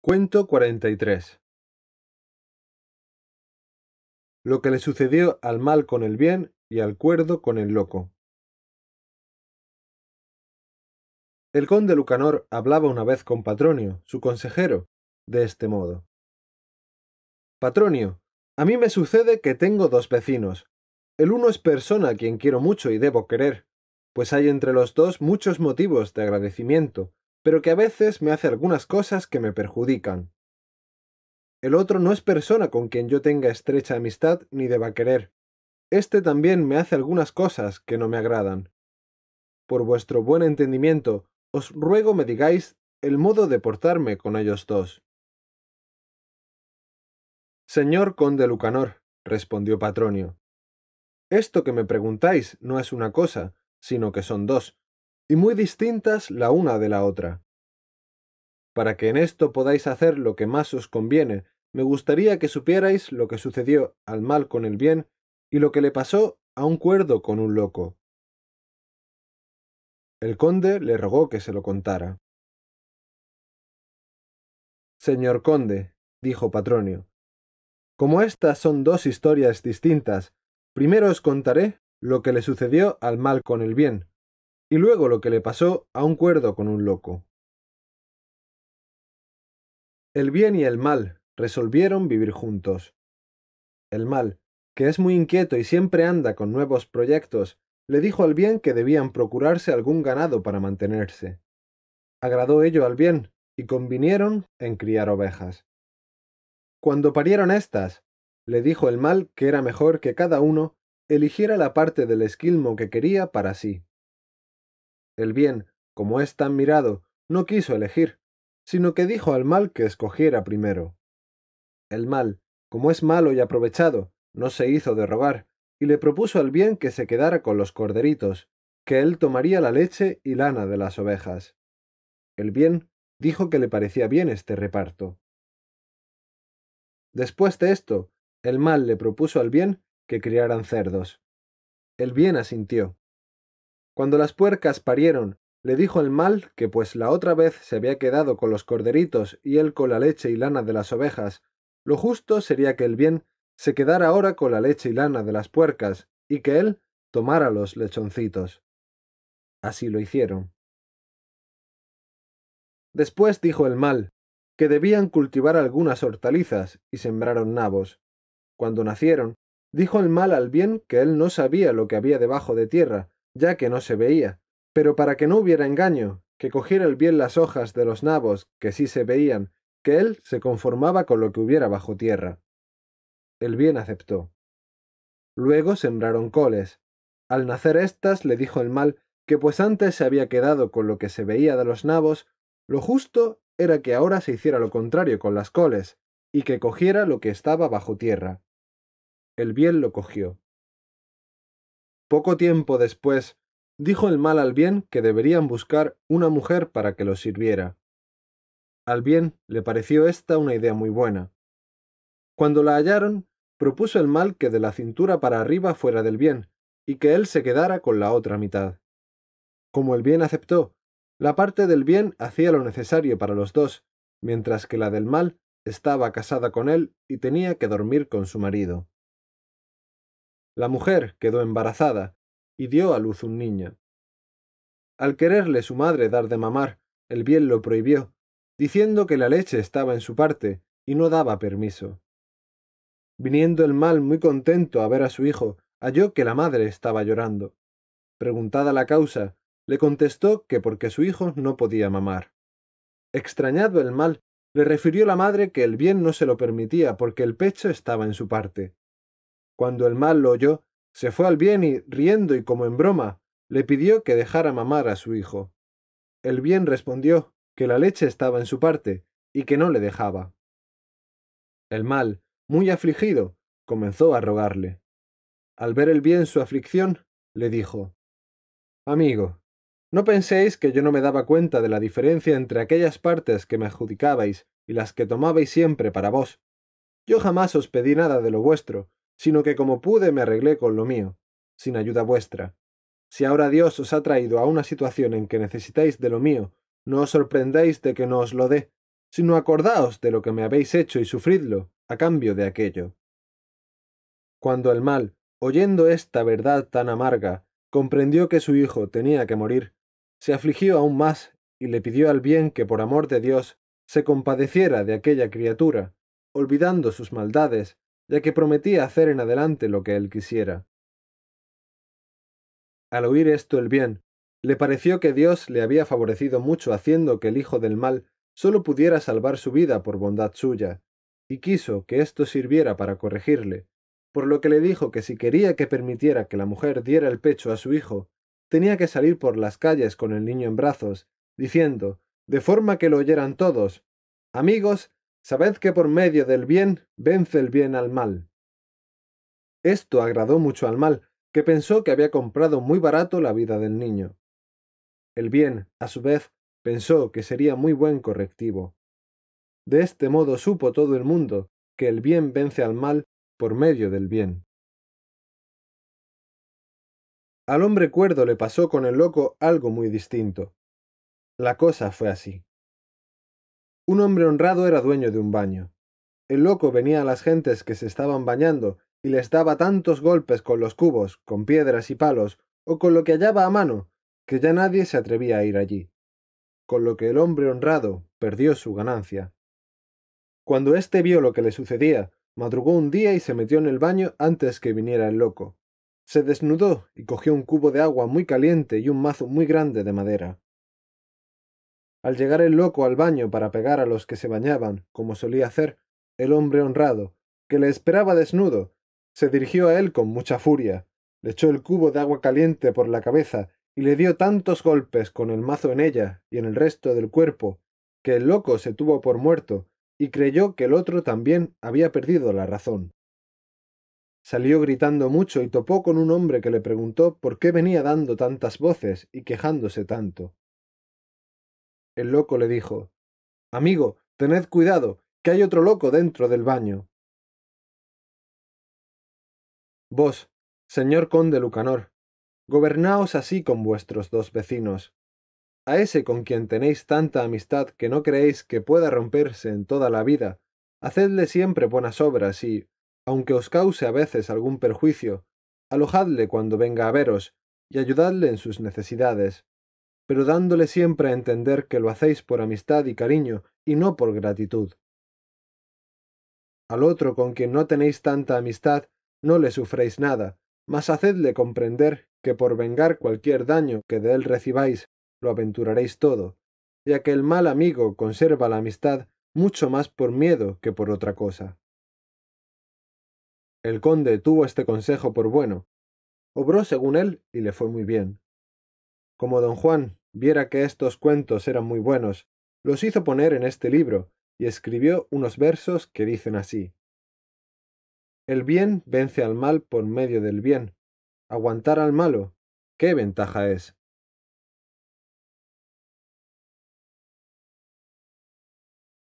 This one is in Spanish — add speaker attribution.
Speaker 1: Cuento 43 Lo que le sucedió al mal con el bien y al cuerdo con el loco. El conde Lucanor hablaba una vez con Patronio, su consejero, de este modo. Patronio, a mí me sucede que tengo dos vecinos. El uno es persona a quien quiero mucho y debo querer, pues hay entre los dos muchos motivos de agradecimiento, pero que a veces me hace algunas cosas que me perjudican. El otro no es persona con quien yo tenga estrecha amistad ni deba querer. Este también me hace algunas cosas que no me agradan. Por vuestro buen entendimiento, os ruego me digáis el modo de portarme con ellos dos. Señor conde Lucanor, respondió Patronio, esto que me preguntáis no es una cosa, sino que son dos, y muy distintas la una de la otra. Para que en esto podáis hacer lo que más os conviene, me gustaría que supierais lo que sucedió al mal con el bien y lo que le pasó a un cuerdo con un loco. El conde le rogó que se lo contara. Señor conde, dijo Patronio, como estas son dos historias distintas, primero os contaré lo que le sucedió al mal con el bien, y luego lo que le pasó a un cuerdo con un loco. El bien y el mal resolvieron vivir juntos. El mal, que es muy inquieto y siempre anda con nuevos proyectos, le dijo al bien que debían procurarse algún ganado para mantenerse. Agradó ello al bien, y convinieron en criar ovejas. Cuando parieron éstas, le dijo el mal que era mejor que cada uno eligiera la parte del esquilmo que quería para sí el bien, como es tan mirado, no quiso elegir, sino que dijo al mal que escogiera primero. El mal, como es malo y aprovechado, no se hizo de rogar, y le propuso al bien que se quedara con los corderitos, que él tomaría la leche y lana de las ovejas. El bien dijo que le parecía bien este reparto. Después de esto, el mal le propuso al bien que criaran cerdos. El bien asintió. Cuando las puercas parieron, le dijo el mal que pues la otra vez se había quedado con los corderitos y él con la leche y lana de las ovejas, lo justo sería que el bien se quedara ahora con la leche y lana de las puercas, y que él tomara los lechoncitos. Así lo hicieron. Después dijo el mal, que debían cultivar algunas hortalizas, y sembraron nabos. Cuando nacieron, dijo el mal al bien que él no sabía lo que había debajo de tierra, ya que no se veía, pero para que no hubiera engaño, que cogiera el bien las hojas de los nabos, que sí se veían, que él se conformaba con lo que hubiera bajo tierra. El bien aceptó. Luego sembraron coles. Al nacer éstas le dijo el mal que pues antes se había quedado con lo que se veía de los nabos, lo justo era que ahora se hiciera lo contrario con las coles, y que cogiera lo que estaba bajo tierra. El bien lo cogió. Poco tiempo después, dijo el mal al bien que deberían buscar una mujer para que lo sirviera. Al bien le pareció esta una idea muy buena. Cuando la hallaron, propuso el mal que de la cintura para arriba fuera del bien, y que él se quedara con la otra mitad. Como el bien aceptó, la parte del bien hacía lo necesario para los dos, mientras que la del mal estaba casada con él y tenía que dormir con su marido. La mujer quedó embarazada y dio a luz un niño. Al quererle su madre dar de mamar, el bien lo prohibió, diciendo que la leche estaba en su parte y no daba permiso. Viniendo el mal muy contento a ver a su hijo, halló que la madre estaba llorando. Preguntada la causa, le contestó que porque su hijo no podía mamar. Extrañado el mal, le refirió la madre que el bien no se lo permitía porque el pecho estaba en su parte. Cuando el mal lo oyó, se fue al bien y, riendo y como en broma, le pidió que dejara mamar a su hijo. El bien respondió que la leche estaba en su parte y que no le dejaba. El mal, muy afligido, comenzó a rogarle. Al ver el bien su aflicción, le dijo Amigo, no penséis que yo no me daba cuenta de la diferencia entre aquellas partes que me adjudicabais y las que tomabais siempre para vos. Yo jamás os pedí nada de lo vuestro, sino que como pude me arreglé con lo mío, sin ayuda vuestra. Si ahora Dios os ha traído a una situación en que necesitáis de lo mío, no os sorprendéis de que no os lo dé, sino acordaos de lo que me habéis hecho y sufridlo, a cambio de aquello. Cuando el mal, oyendo esta verdad tan amarga, comprendió que su hijo tenía que morir, se afligió aún más y le pidió al bien que por amor de Dios se compadeciera de aquella criatura, olvidando sus maldades ya que prometía hacer en adelante lo que él quisiera. Al oír esto el bien, le pareció que Dios le había favorecido mucho haciendo que el hijo del mal sólo pudiera salvar su vida por bondad suya, y quiso que esto sirviera para corregirle, por lo que le dijo que si quería que permitiera que la mujer diera el pecho a su hijo, tenía que salir por las calles con el niño en brazos, diciendo, de forma que lo oyeran todos, Amigos, Sabed que por medio del bien vence el bien al mal. Esto agradó mucho al mal, que pensó que había comprado muy barato la vida del niño. El bien, a su vez, pensó que sería muy buen correctivo. De este modo supo todo el mundo que el bien vence al mal por medio del bien. Al hombre cuerdo le pasó con el loco algo muy distinto. La cosa fue así. Un hombre honrado era dueño de un baño. El loco venía a las gentes que se estaban bañando y les daba tantos golpes con los cubos, con piedras y palos, o con lo que hallaba a mano, que ya nadie se atrevía a ir allí. Con lo que el hombre honrado perdió su ganancia. Cuando éste vio lo que le sucedía, madrugó un día y se metió en el baño antes que viniera el loco. Se desnudó y cogió un cubo de agua muy caliente y un mazo muy grande de madera. Al llegar el loco al baño para pegar a los que se bañaban, como solía hacer, el hombre honrado, que le esperaba desnudo, se dirigió a él con mucha furia, le echó el cubo de agua caliente por la cabeza y le dio tantos golpes con el mazo en ella y en el resto del cuerpo, que el loco se tuvo por muerto y creyó que el otro también había perdido la razón. Salió gritando mucho y topó con un hombre que le preguntó por qué venía dando tantas voces y quejándose tanto. El loco le dijo, Amigo, tened cuidado, que hay otro loco dentro del baño. Vos, señor conde Lucanor, gobernaos así con vuestros dos vecinos. A ese con quien tenéis tanta amistad que no creéis que pueda romperse en toda la vida, hacedle siempre buenas obras y, aunque os cause a veces algún perjuicio, alojadle cuando venga a veros y ayudadle en sus necesidades pero dándole siempre a entender que lo hacéis por amistad y cariño, y no por gratitud. Al otro con quien no tenéis tanta amistad, no le sufréis nada, mas hacedle comprender que por vengar cualquier daño que de él recibáis, lo aventuraréis todo, ya que el mal amigo conserva la amistad mucho más por miedo que por otra cosa. El conde tuvo este consejo por bueno, obró según él y le fue muy bien. Como don Juan viera que estos cuentos eran muy buenos, los hizo poner en este libro y escribió unos versos que dicen así. El bien vence al mal por medio del bien. Aguantar al malo, ¿qué ventaja es?